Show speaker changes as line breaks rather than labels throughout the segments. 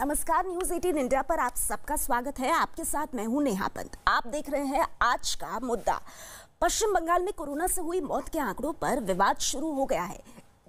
नमस्कार news 18 India पर आप सबका स्वागत है आपके साथ मैं हूं नेहा पंत आप देख रहे हैं आज का मुद्दा पश्चिम बंगाल में कोरोना से हुई मौत के आंकड़ों पर विवाद शुरू हो गया है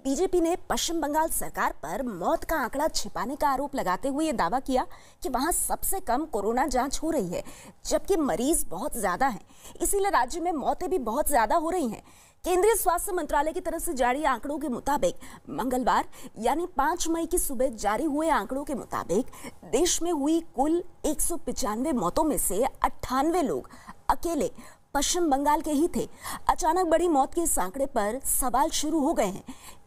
बीजेपी ने पश्चिम बंगाल सरकार पर मौत का आंकड़ा छिपाने का आरोप लगाते हुए ये दावा किया कि वहाँ सबसे कम कोरोना जांच हो रही है जबकि मरीज बहुत ज़्यादा हैं इसीलिए राज्य में मौतें भी बहुत ज़्यादा हो रही हैं केंद्रीय स्वास्थ्य मंत्रालय की तरफ से जारी आंकड़ों के मुताबिक मंगलवार यानी 5 मई की सुबह जारी हुए आंकड़ों के मुताबिक देश में हुई कुल एक मौतों में से अट्ठानवे लोग अकेले पश्चिम बंगाल के ही थे अचानक बड़ी मौत के इस आंकड़े पर सवाल शुरू हो गए हैं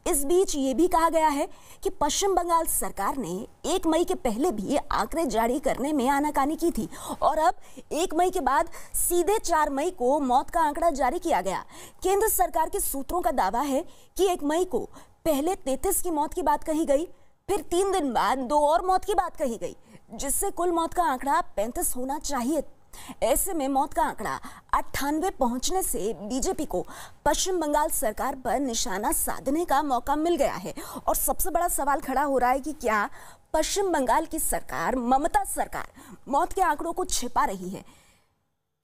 इस बीच ये भी कहा गया है कि पश्चिम बंगाल सरकार ने एक मई के पहले भी आंकड़े जारी करने में आनाकानी की थी और अब एक मई के बाद सीधे चार मई को मौत का आंकड़ा जारी किया गया केंद्र सरकार के सूत्रों का दावा है कि एक मई को पहले तैतीस की मौत की बात कही गई फिर तीन दिन बाद दो और मौत की बात कही गई जिससे कुल मौत का आंकड़ा पैंतीस होना चाहिए ऐसे में मौत का आंकड़ा अट्ठानवे पहुंचने से बीजेपी को पश्चिम बंगाल सरकार पर निशाना साधने का मौका मिल गया है और सबसे बड़ा सवाल खड़ा हो रहा है कि क्या पश्चिम बंगाल की सरकार ममता सरकार मौत के आंकड़ों को छिपा रही है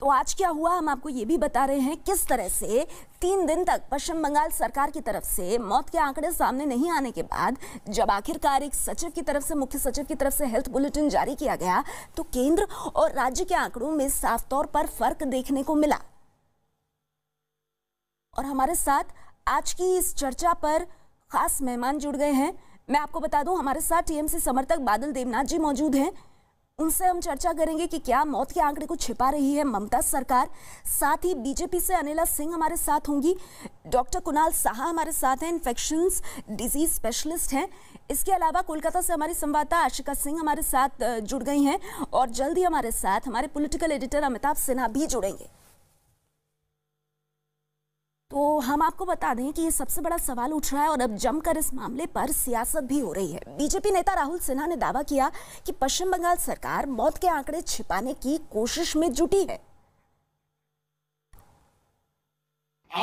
तो आज क्या हुआ हम आपको ये भी बता रहे हैं किस तरह से तीन दिन तक पश्चिम बंगाल सरकार की तरफ से मौत के आंकड़े सामने नहीं आने के बाद जब आखिरकार एक सचिव की तरफ से मुख्य सचिव की तरफ से हेल्थ बुलेटिन जारी किया गया तो केंद्र और राज्य के आंकड़ों में साफ तौर पर फर्क देखने को मिला और हमारे साथ आज की इस चर्चा पर खास मेहमान जुड़ गए हैं मैं आपको बता दूं हमारे साथ टीएमसी समर्थक बादल देवनाथ जी मौजूद हैं उनसे हम चर्चा करेंगे कि क्या मौत के आंकड़े को छिपा रही है ममता सरकार साथ ही बीजेपी से अनिला सिंह हमारे साथ होंगी डॉक्टर कुणाल साहा हमारे साथ हैं इन्फेक्शन डिजीज स्पेशलिस्ट हैं इसके अलावा कोलकाता से हमारी संवाददाता आशिका सिंह हमारे साथ जुड़ गई हैं और जल्द ही हमारे साथ हमारे पोलिटिकल एडिटर अमिताभ सिन्हा भी जुड़ेंगे तो हम आपको बता दें कि ये सबसे बड़ा सवाल उठ रहा है और अब जमकर इस मामले पर सियासत भी हो रही है बीजेपी नेता राहुल सिन्हा ने दावा किया कि पश्चिम बंगाल सरकार मौत के आंकड़े छिपाने की कोशिश में जुटी है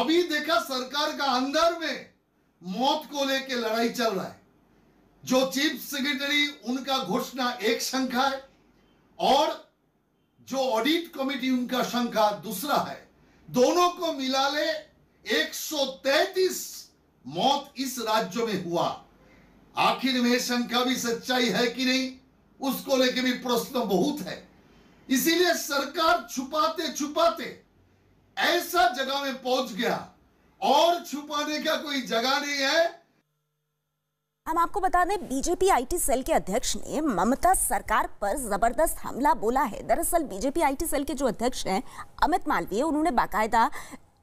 अभी देखा सरकार का अंदर में मौत को लेकर लड़ाई चल रहा है जो चीफ सेक्रेटरी उनका घोषणा एक संख्या है और जो ऑडिट कमेटी उनका संख्या दूसरा है दोनों को मिला ले 133 मौत इस राज्य में हुआ आखिर में शंका भी सच्चाई है कि नहीं उसको लेके भी प्रश्न बहुत है इसीलिए सरकार छुपाते छुपाते ऐसा जगह में पहुंच गया और छुपाने का कोई जगह नहीं है
हम आपको बता दें बीजेपी आईटी सेल के अध्यक्ष ने ममता सरकार पर जबरदस्त हमला बोला है दरअसल बीजेपी आईटी सेल के जो अध्यक्ष हैं अमित मालवीय उन्होंने बाकायदा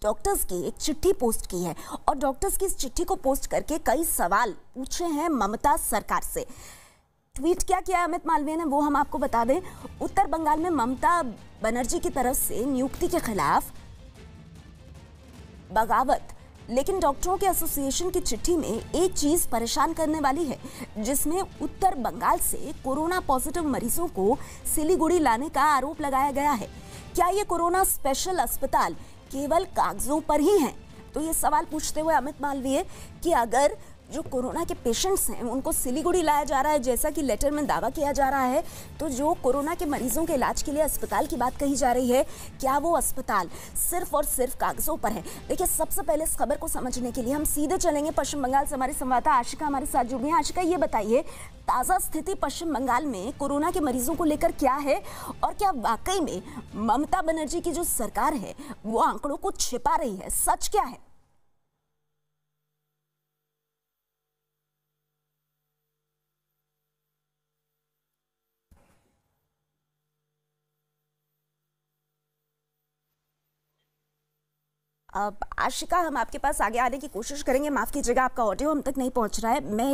डॉक्टर्स की एक चिट्ठी पोस्ट की है और डॉक्टर्स की इस चिट्ठी को पोस्ट करके कई सवाल पूछे हैं ममता सरकार से ट्वीट क्या किया अमित मालवीय ने वो हम आपको बता दें उत्तर बंगाल में ममता बनर्जी की तरफ से नियुक्ति के खिलाफ बगावत लेकिन डॉक्टरों के एसोसिएशन की चिट्ठी में एक चीज परेशान करने वाली है जिसमें उत्तर बंगाल से कोरोना पॉजिटिव मरीजों को सिलीगुड़ी लाने का आरोप लगाया गया है क्या ये कोरोना स्पेशल अस्पताल केवल कागजों पर ही हैं तो ये सवाल पूछते हुए अमित मालवीय कि अगर जो कोरोना के पेशेंट्स हैं उनको सिलीगुड़ी लाया जा रहा है जैसा कि लेटर में दावा किया जा रहा है तो जो कोरोना के मरीजों के इलाज के लिए अस्पताल की बात कही जा रही है क्या वो अस्पताल सिर्फ और सिर्फ कागजों पर है देखिए सबसे पहले इस खबर को समझने के लिए हम सीधे चलेंगे पश्चिम बंगाल से हमारे संवाददाता आशिका हमारे साथ जुड़ गई हैं आशिका ये बताइए ताज़ा स्थिति पश्चिम बंगाल में कोरोना के मरीजों को लेकर क्या है और क्या वाकई में ममता बनर्जी की जो सरकार है वो आंकड़ों को छिपा रही है सच क्या है आशिका हम आपके पास आगे आने की कोशिश करेंगे माफ़ कीजिएगा आपका ऑडियो हम तक नहीं पहुंच रहा है मैं